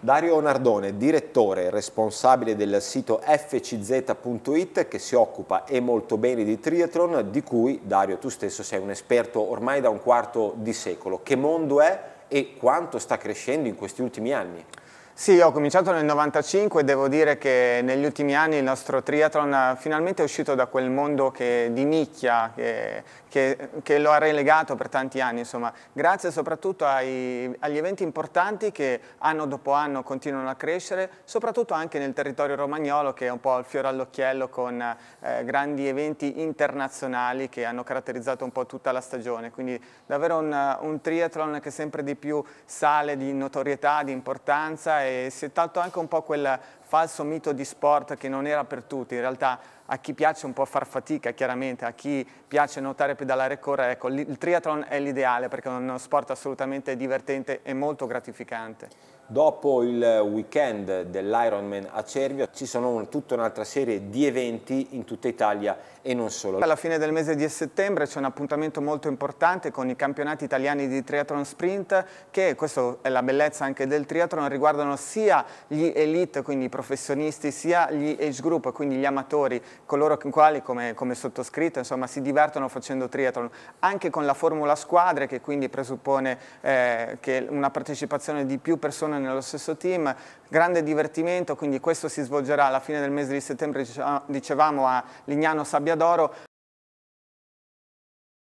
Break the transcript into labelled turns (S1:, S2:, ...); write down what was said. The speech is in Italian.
S1: Dario Nardone, direttore responsabile del sito fcz.it che si occupa e molto bene di triathlon, di cui Dario tu stesso sei un esperto ormai da un quarto di secolo. Che mondo è e quanto sta crescendo in questi
S2: ultimi anni? Sì, ho cominciato nel 95 e devo dire che negli ultimi anni il nostro triathlon eh, finalmente è uscito da quel mondo che, di nicchia che, che, che, lo ha relegato per tanti anni, insomma. grazie soprattutto ai, agli eventi importanti che anno dopo anno continuano a crescere, soprattutto anche nel territorio romagnolo che è un po' il fiore all'occhiello con eh, grandi eventi internazionali che hanno caratterizzato un po' tutta la stagione, quindi davvero un, un triathlon che sempre di più sale di notorietà, di importanza e si è tolto anche un po' quel falso mito di sport che non era per tutti, in realtà a chi piace un po' far fatica chiaramente, a chi piace nuotare, pedalare e correre, ecco il triathlon è l'ideale perché è uno sport assolutamente divertente e molto gratificante.
S1: Dopo il weekend dell'Ironman a Cervio ci sono un, tutta un'altra serie di eventi in tutta Italia e non solo. Alla
S2: fine del mese di settembre c'è un appuntamento molto importante con i campionati italiani di triathlon sprint che, questa è la bellezza anche del triathlon, riguardano sia gli elite, quindi i professionisti, sia gli age group, quindi gli amatori, coloro quali come, come sottoscritto insomma, si divertono facendo triathlon, anche con la formula squadre che quindi presuppone eh, che una partecipazione di più persone persone nello stesso team, grande divertimento, quindi questo si svolgerà alla fine del mese di settembre, dicevamo, a Lignano Sabbiadoro,